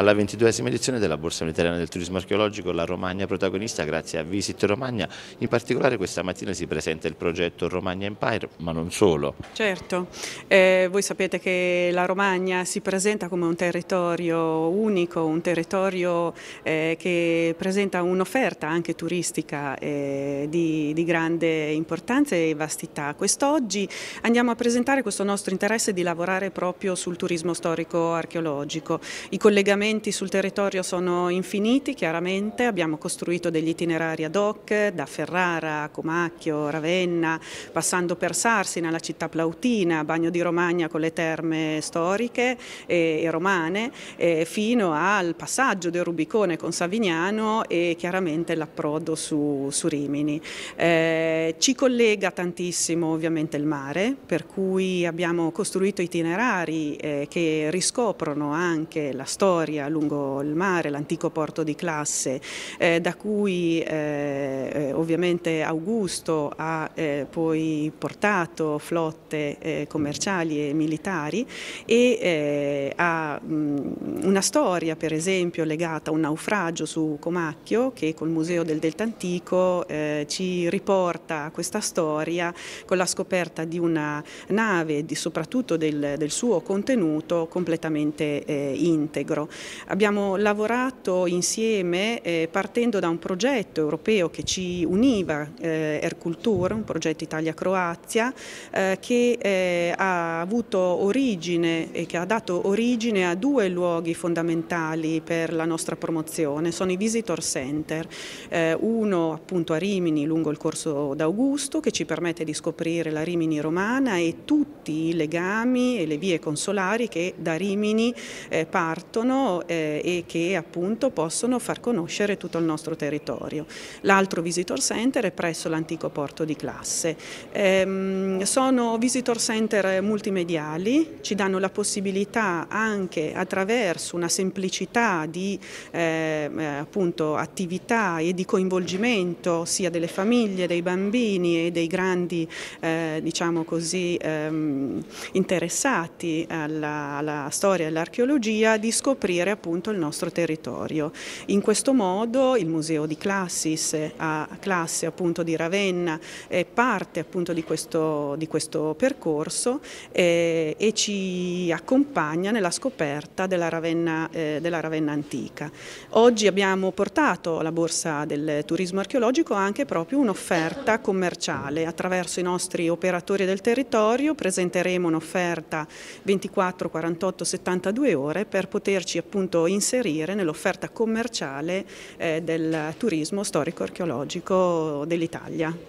alla ventiduesima edizione della Borsa Mediterranea del Turismo Archeologico, la Romagna protagonista grazie a Visit Romagna. In particolare questa mattina si presenta il progetto Romagna Empire, ma non solo. Certo, eh, voi sapete che la Romagna si presenta come un territorio unico, un territorio eh, che presenta un'offerta anche turistica eh, di, di grande importanza e vastità. Quest'oggi andiamo a presentare questo nostro interesse di lavorare proprio sul turismo storico archeologico, i collegamenti strumenti sul territorio sono infiniti, chiaramente abbiamo costruito degli itinerari ad hoc da Ferrara, Comacchio, Ravenna, passando per Sarsina, la città plautina, Bagno di Romagna con le terme storiche e, e romane, e fino al passaggio del Rubicone con Savignano e chiaramente l'approdo su, su Rimini. Eh, ci collega tantissimo ovviamente il mare, per cui abbiamo costruito itinerari eh, che riscoprono anche la storia Italia lungo il mare, l'antico porto di classe, eh, da cui eh, eh ovviamente Augusto ha eh, poi portato flotte eh, commerciali e militari e eh, ha mh, una storia per esempio legata a un naufragio su Comacchio che col Museo del Delta Antico ci riporta a questa storia con la scoperta di una nave, di, soprattutto del, del suo contenuto completamente integro. Abbiamo lavorato insieme eh, partendo da un progetto europeo che ci univa, eh, Erculture, un progetto Italia-Croazia, eh, che eh, ha avuto origine e che ha dato origine a due luoghi fondamentali per la nostra promozione. Sono i visitor center, eh, uno appunto a Rimini lungo il corso d'Augusto che ci permette di scoprire la Rimini romana e tutti i legami e le vie consolari che da Rimini eh, partono eh, e che appunto possono far conoscere tutto il nostro territorio. L'altro visitor center è presso l'antico porto di classe. Ehm, sono visitor center multimediali, ci danno la possibilità anche attraverso una semplicità di ehm, eh, appunto, attività e di coinvolgimento sia delle famiglie, dei bambini e dei grandi eh, diciamo così, ehm, interessati alla, alla storia e all'archeologia di scoprire arricchire appunto il nostro territorio. In questo modo il Museo di Classis eh, a classe appunto di Ravenna è parte appunto di questo, di questo percorso eh, e ci accompagna nella scoperta della Ravenna, eh, della Ravenna antica. Oggi abbiamo portato alla Borsa del Turismo Archeologico anche proprio un'offerta commerciale attraverso i nostri operatori del territorio presenteremo un'offerta 24, 48, 72 ore per poterci appunto appunto inserire nell'offerta commerciale eh, del turismo storico-archeologico dell'Italia.